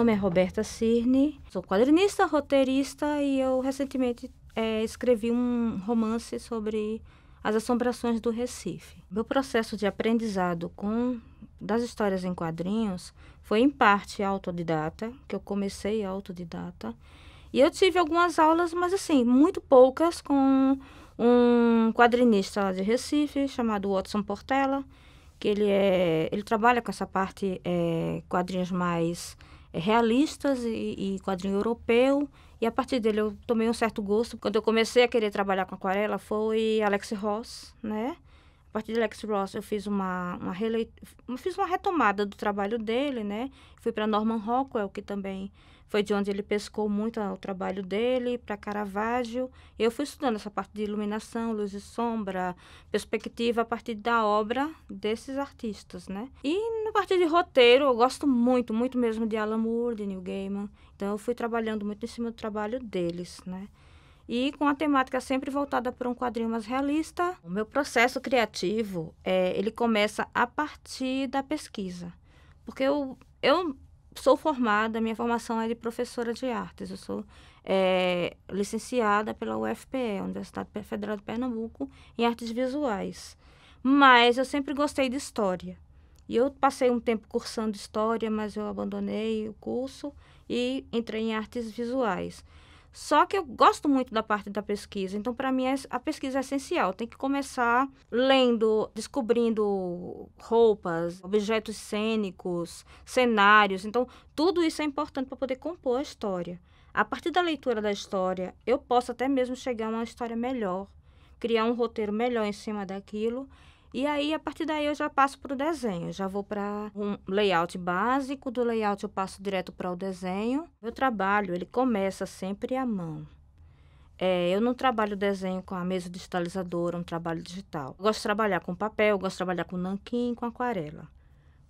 nome é Roberta Cirne, sou quadrinista, roteirista e eu recentemente é, escrevi um romance sobre as assombrações do Recife. Meu processo de aprendizado com das histórias em quadrinhos foi em parte autodidata, que eu comecei autodidata. E eu tive algumas aulas, mas assim, muito poucas, com um quadrinista lá de Recife chamado Watson Portela, que ele é, ele trabalha com essa parte é, quadrinhos mais é, realistas e, e quadrinho europeu. E a partir dele eu tomei um certo gosto. Quando eu comecei a querer trabalhar com aquarela foi Alex Ross, né? A partir de Alex Ross eu fiz uma, uma rele... fiz uma retomada do trabalho dele, né? Fui para Norman Rockwell, que também foi de onde ele pescou muito o trabalho dele, para Caravaggio. Eu fui estudando essa parte de iluminação, luz e sombra, perspectiva a partir da obra desses artistas, né? E na parte de roteiro, eu gosto muito, muito mesmo de Alan Moore, de Neil Gaiman. Então, eu fui trabalhando muito em cima do trabalho deles, né? E com a temática sempre voltada para um quadrinho mais realista. O meu processo criativo, é, ele começa a partir da pesquisa. Porque eu, eu sou formada, minha formação é de professora de artes. Eu sou é, licenciada pela UFPE, Universidade Federal de Pernambuco, em artes visuais. Mas eu sempre gostei de história. E eu passei um tempo cursando história, mas eu abandonei o curso e entrei em artes visuais. Só que eu gosto muito da parte da pesquisa, então para mim é a pesquisa é essencial. Tem que começar lendo, descobrindo roupas, objetos cênicos, cenários. Então tudo isso é importante para poder compor a história. A partir da leitura da história, eu posso até mesmo chegar a uma história melhor, criar um roteiro melhor em cima daquilo e aí, a partir daí, eu já passo para o desenho. Já vou para um layout básico. Do layout, eu passo direto para o desenho. Meu trabalho, ele começa sempre à mão. É, eu não trabalho desenho com a mesa digitalizadora, um trabalho digital. Eu gosto de trabalhar com papel, gosto de trabalhar com nanquim, com aquarela.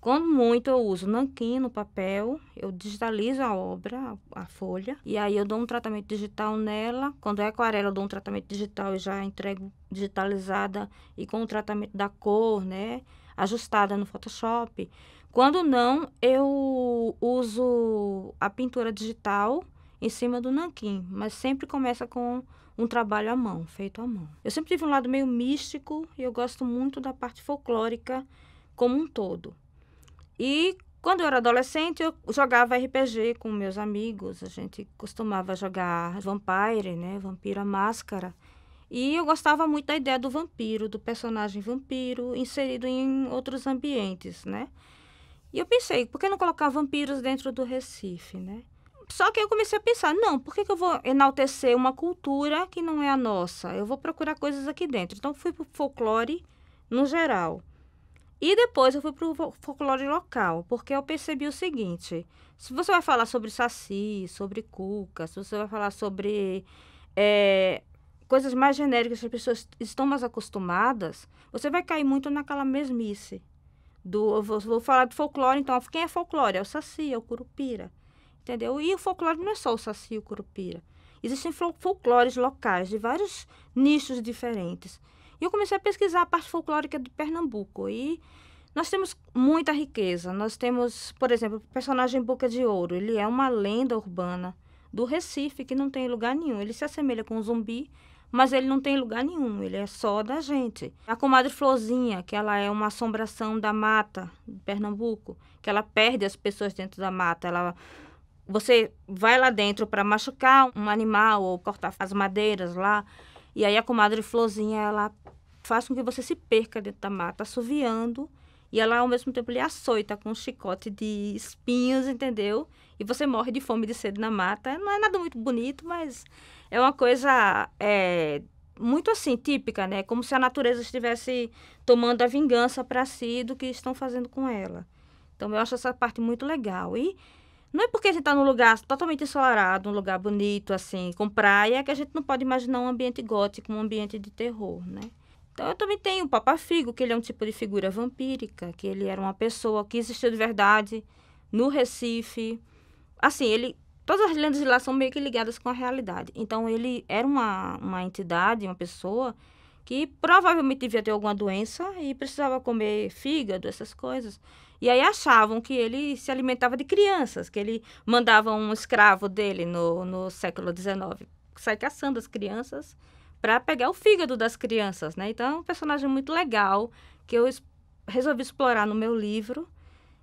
Quando muito, eu uso nanquim no papel, eu digitalizo a obra, a folha, e aí eu dou um tratamento digital nela. Quando é aquarela, eu dou um tratamento digital e já entrego digitalizada e com o tratamento da cor, né? Ajustada no Photoshop. Quando não, eu uso a pintura digital em cima do nanquim, mas sempre começa com um trabalho à mão, feito à mão. Eu sempre tive um lado meio místico e eu gosto muito da parte folclórica como um todo. E quando eu era adolescente, eu jogava RPG com meus amigos. A gente costumava jogar Vampire, né? Vampiro à Máscara. E eu gostava muito da ideia do vampiro, do personagem vampiro inserido em outros ambientes, né? E eu pensei, por que não colocar vampiros dentro do Recife, né? Só que eu comecei a pensar, não, por que, que eu vou enaltecer uma cultura que não é a nossa? Eu vou procurar coisas aqui dentro. Então fui para folclore no geral. E depois eu fui para o folclore local, porque eu percebi o seguinte: se você vai falar sobre saci, sobre cuca, se você vai falar sobre é, coisas mais genéricas que as pessoas estão mais acostumadas, você vai cair muito naquela mesmice. Do, eu vou, vou falar de folclore, então. Quem é folclore? É o saci, é o curupira. Entendeu? E o folclore não é só o saci e o curupira. Existem folclores locais de vários nichos diferentes. E eu comecei a pesquisar a parte folclórica de Pernambuco. E nós temos muita riqueza. Nós temos, por exemplo, o personagem Boca de Ouro. Ele é uma lenda urbana do Recife, que não tem lugar nenhum. Ele se assemelha com um zumbi, mas ele não tem lugar nenhum. Ele é só da gente. A comadre Florzinha, que ela é uma assombração da mata de Pernambuco, que ela perde as pessoas dentro da mata. Ela você vai lá dentro para machucar um animal ou cortar as madeiras lá. E aí a comadre Florzinha, ela faz com que você se perca dentro da mata, assoviando. E ela, ao mesmo tempo, lhe açoita com um chicote de espinhos, entendeu? E você morre de fome de sede na mata. Não é nada muito bonito, mas é uma coisa é, muito assim, típica, né? Como se a natureza estivesse tomando a vingança para si do que estão fazendo com ela. Então, eu acho essa parte muito legal. E não é porque a gente está num lugar totalmente ensolarado, um lugar bonito, assim, com praia, que a gente não pode imaginar um ambiente gótico, um ambiente de terror, né? Então, eu também tenho o Papa Figo, que ele é um tipo de figura vampírica, que ele era uma pessoa que existiu de verdade no Recife. Assim, ele... Todas as lendas de lá são meio que ligadas com a realidade. Então, ele era uma, uma entidade, uma pessoa que provavelmente devia ter alguma doença e precisava comer fígado, essas coisas e aí achavam que ele se alimentava de crianças, que ele mandava um escravo dele no, no século XIX sair caçando as crianças para pegar o fígado das crianças, né? Então é um personagem muito legal que eu es resolvi explorar no meu livro,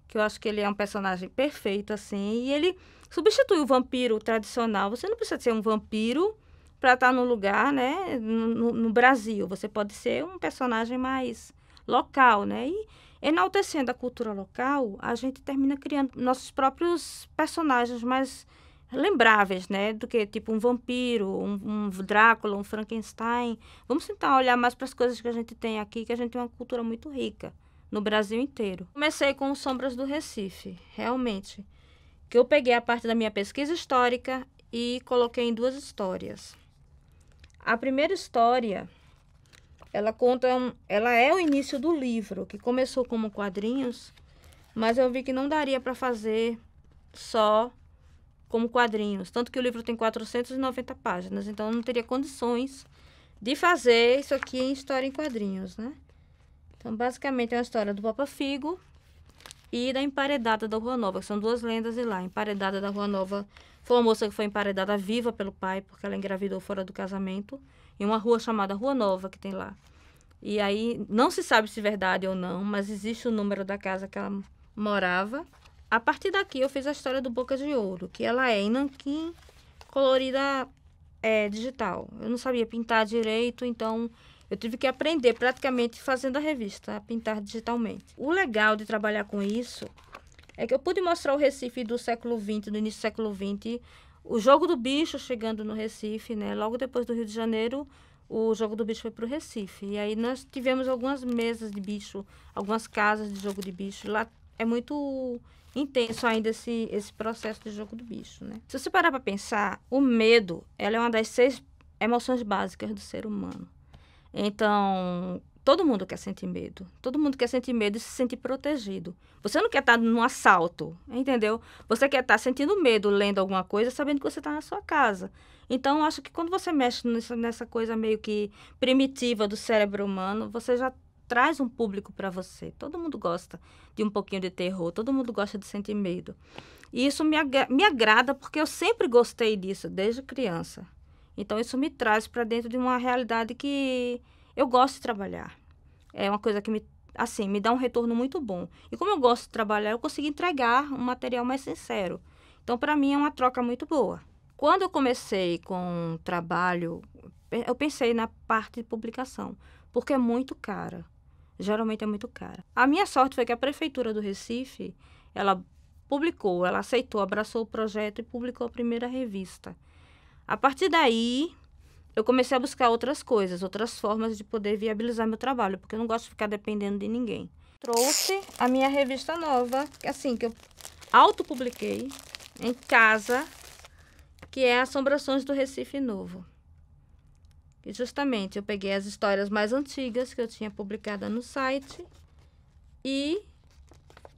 que eu acho que ele é um personagem perfeito assim, e ele substitui o vampiro tradicional. Você não precisa ser um vampiro para estar tá no lugar, né, no, no, Brasil. Você pode ser um personagem mais local, né? E enaltecendo a cultura local, a gente termina criando nossos próprios personagens mais lembráveis, né? Do que tipo um vampiro, um, um Drácula, um Frankenstein. Vamos tentar olhar mais para as coisas que a gente tem aqui, que a gente tem uma cultura muito rica no Brasil inteiro. Comecei com Sombras do Recife, realmente, que eu peguei a parte da minha pesquisa histórica e coloquei em duas histórias. A primeira história ela conta, ela é o início do livro, que começou como quadrinhos, mas eu vi que não daria para fazer só como quadrinhos, tanto que o livro tem 490 páginas, então eu não teria condições de fazer isso aqui em história em quadrinhos, né? Então, basicamente é uma história do Papa Figo e da emparedada da Rua Nova, que são duas lendas de lá. emparedada da Rua Nova foi uma moça que foi emparedada viva pelo pai, porque ela engravidou fora do casamento em uma rua chamada Rua Nova que tem lá. E aí não se sabe se é verdade ou não, mas existe o número da casa que ela morava. A partir daqui eu fiz a história do Boca de Ouro, que ela é em nanquim colorida é, digital. Eu não sabia pintar direito, então eu tive que aprender praticamente fazendo a revista, a pintar digitalmente. O legal de trabalhar com isso é que eu pude mostrar o Recife do século XX, do início do século XX, o Jogo do Bicho chegando no Recife, né? Logo depois do Rio de Janeiro, o Jogo do Bicho foi para o Recife. E aí nós tivemos algumas mesas de bicho, algumas casas de jogo de bicho. Lá é muito intenso ainda esse, esse processo de jogo do bicho, né? Se você parar para pensar, o medo, ela é uma das seis emoções básicas do ser humano. Então, Todo mundo quer sentir medo. Todo mundo quer sentir medo e se sentir protegido. Você não quer estar tá num assalto, entendeu? Você quer estar tá sentindo medo lendo alguma coisa, sabendo que você está na sua casa. Então, acho que quando você mexe nessa coisa meio que primitiva do cérebro humano, você já traz um público para você. Todo mundo gosta de um pouquinho de terror, todo mundo gosta de sentir medo. E isso me, agra me agrada porque eu sempre gostei disso, desde criança. Então, isso me traz para dentro de uma realidade que eu gosto de trabalhar. É uma coisa que me assim, me dá um retorno muito bom. E como eu gosto de trabalhar, eu consigo entregar um material mais sincero. Então, para mim é uma troca muito boa. Quando eu comecei com o trabalho, eu pensei na parte de publicação, porque é muito cara. Geralmente é muito cara. A minha sorte foi que a prefeitura do Recife, ela publicou, ela aceitou, abraçou o projeto e publicou a primeira revista. A partir daí, eu comecei a buscar outras coisas, outras formas de poder viabilizar meu trabalho, porque eu não gosto de ficar dependendo de ninguém. Trouxe a minha revista nova, assim, que eu autopubliquei em casa, que é Assombrações do Recife Novo. E justamente eu peguei as histórias mais antigas que eu tinha publicada no site e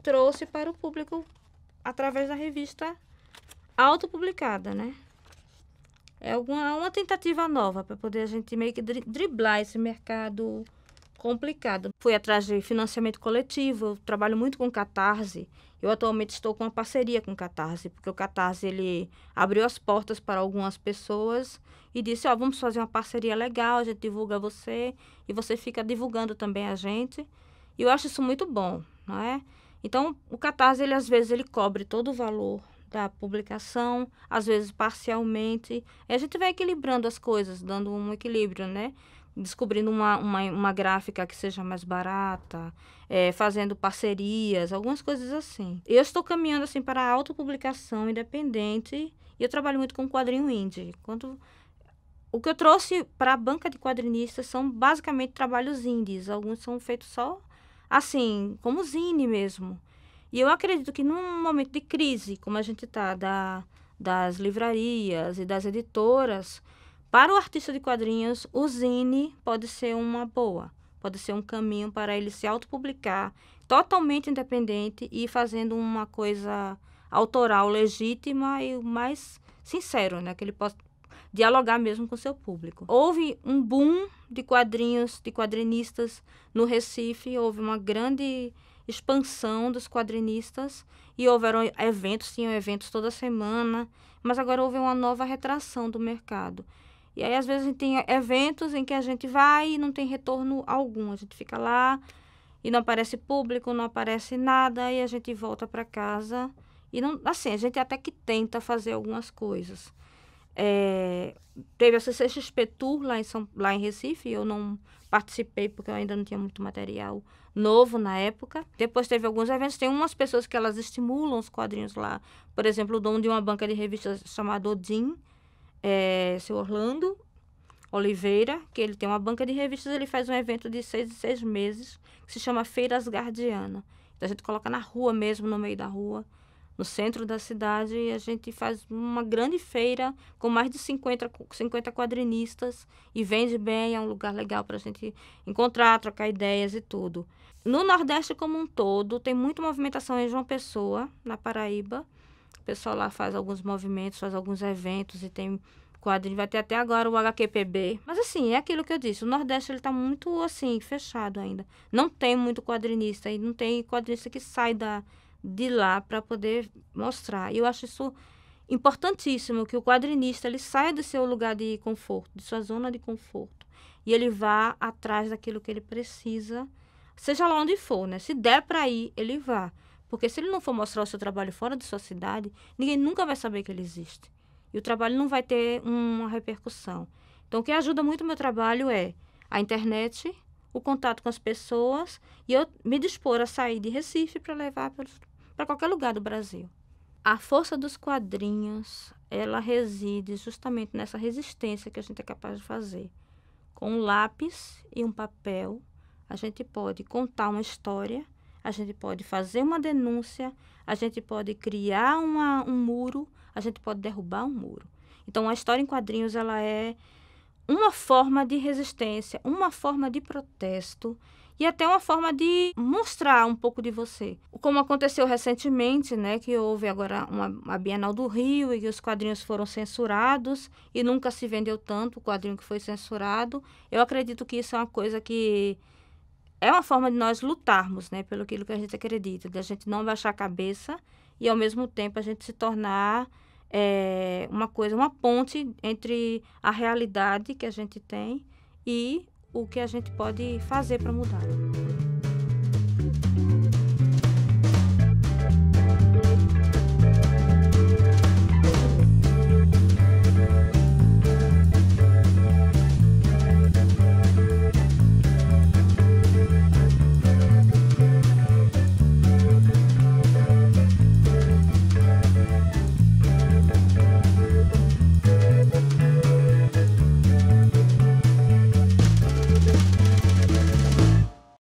trouxe para o público através da revista autopublicada, né? é uma tentativa nova para poder a gente meio que driblar esse mercado complicado. Fui atrás de financiamento coletivo, eu trabalho muito com Catarse. Eu atualmente estou com uma parceria com o Catarse, porque o Catarse ele abriu as portas para algumas pessoas e disse: "Ó, oh, vamos fazer uma parceria legal, a gente divulga você e você fica divulgando também a gente". E eu acho isso muito bom, não é? Então, o Catarse ele às vezes ele cobre todo o valor da publicação, às vezes parcialmente. E a gente vai equilibrando as coisas, dando um equilíbrio, né? Descobrindo uma, uma, uma gráfica que seja mais barata, é, fazendo parcerias, algumas coisas assim. Eu estou caminhando assim para a autopublicação independente e eu trabalho muito com quadrinho indie. Quando o que eu trouxe para a banca de quadrinistas são basicamente trabalhos indies. Alguns são feitos só assim, como zine mesmo. E eu acredito que num momento de crise, como a gente está, da, das livrarias e das editoras, para o artista de quadrinhos, o Zine pode ser uma boa, pode ser um caminho para ele se autopublicar totalmente independente e fazendo uma coisa autoral legítima e mais sincero, né? Que ele possa dialogar mesmo com seu público. Houve um boom de quadrinhos, de quadrinistas no Recife, houve uma grande expansão dos quadrinistas e houveram eventos, tinham eventos toda semana, mas agora houve uma nova retração do mercado. E aí, às vezes, a gente tem eventos em que a gente vai e não tem retorno algum. A gente fica lá e não aparece público, não aparece nada, e a gente volta para casa. E não, assim, a gente até que tenta fazer algumas coisas. É, teve a CCXP Tour lá em, São, lá em Recife, eu não participei porque eu ainda não tinha muito material novo na época. Depois teve alguns eventos, tem umas pessoas que elas estimulam os quadrinhos lá. Por exemplo, o dono de uma banca de revistas chamado Odin, é, seu Orlando Oliveira, que ele tem uma banca de revistas, ele faz um evento de seis em seis meses, que se chama Feiras Guardiana. Então a gente coloca na rua mesmo, no meio da rua, no centro da cidade e a gente faz uma grande feira com mais de 50, 50 quadrinistas e vende bem, é um lugar legal para a gente encontrar, trocar ideias e tudo. No Nordeste como um todo, tem muita movimentação em João Pessoa, na Paraíba. O pessoal lá faz alguns movimentos, faz alguns eventos e tem quadrinhos. vai ter até agora o HQPB. Mas assim, é aquilo que eu disse, o Nordeste ele está muito assim, fechado ainda. Não tem muito quadrinista e não tem quadrinista que sai da de lá para poder mostrar. E eu acho isso importantíssimo que o quadrinista ele saia do seu lugar de conforto, de sua zona de conforto, e ele vá atrás daquilo que ele precisa, seja lá onde for, né? Se der para ir, ele vá. Porque se ele não for mostrar o seu trabalho fora de sua cidade, ninguém nunca vai saber que ele existe. E o trabalho não vai ter uma repercussão. Então, o que ajuda muito o meu trabalho é a internet, o contato com as pessoas e eu me dispor a sair de Recife para levar para qualquer lugar do Brasil. A força dos quadrinhos, ela reside justamente nessa resistência que a gente é capaz de fazer. Com um lápis e um papel, a gente pode contar uma história, a gente pode fazer uma denúncia, a gente pode criar uma, um muro, a gente pode derrubar um muro. Então, a história em quadrinhos, ela é uma forma de resistência, uma forma de protesto e até uma forma de mostrar um pouco de você. Como aconteceu recentemente, né, que houve agora uma, uma Bienal do Rio e que os quadrinhos foram censurados e nunca se vendeu tanto o quadrinho que foi censurado. Eu acredito que isso é uma coisa que é uma forma de nós lutarmos, né, pelo aquilo que a gente acredita, de a gente não baixar a cabeça e ao mesmo tempo a gente se tornar é, uma coisa, uma ponte entre a realidade que a gente tem e o que a gente pode fazer para mudar.